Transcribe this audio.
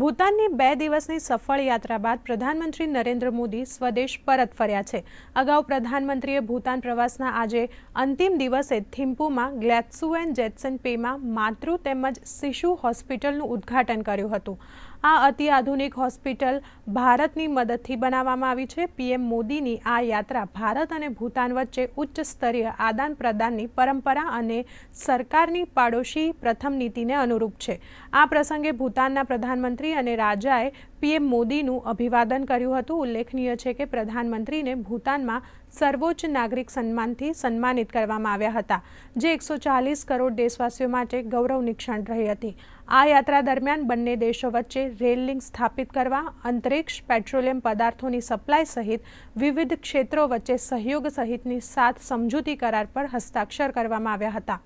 ભૂટાનની બે દિવસની સફળ યાત્રા બાદ પ્રધાનમંત્રી નરેન્દ્ર મોદી સ્વદેશ પરત ફર્યા છે. અગાઉ પ્રધાનમંત્રીએ ભૂટાન પ્રવાસના આજે અંતિમ દિવસે થિમ્પુમાં ગ્લેત્સુએન જેત્સન પેમા માતૃ તેમજ શિશુ હોસ્પિટલનું ઉદ્ઘાટન કર્યું હતું. આ અત્યાધુનિક હોસ્પિટલ ભારતની મદદથી બનાવવામાં આવી છે. પીએમ મોદીની આ યાત્રા ભારત અને ભૂટાન વચ્ચે ઉચ્ચ સ્તરીય આદાનપ્રદાનની પરંપરા અને સરકારી પડોશી પ્રથમ નીતિને અનુરૂપ છે. આ પ્રસંગે ભૂટાનના પ્રધાનમંત્રી અને રાજાએ પીએમ મોદીનું અભિવાદન કર્યું હતું उल्लेखनीय છે કે प्रधानमंत्री ने भूटान में सर्वोच्च नागरिक सम्मान से सम्मानित કરવામાં આવ્યા હતા જે 140 करोड़ देशवासियों માટે ગૌરવની ક્ષણ રહી હતી આ યાત્રા દરમિયાન બંને દેશો વચ્ચે રેલ લિંક સ્થાપિત કરવા અંતરિક્ષ પેટ્રોલિયમ પદાર્થોની સપ્લાય સહિત વિવિધ ક્ષેત્રો વચ્ચે સહયોગ સહિતની 7 સમજૂતી કરાર પર હસ્તાક્ષર કરવા આવ્યા હતા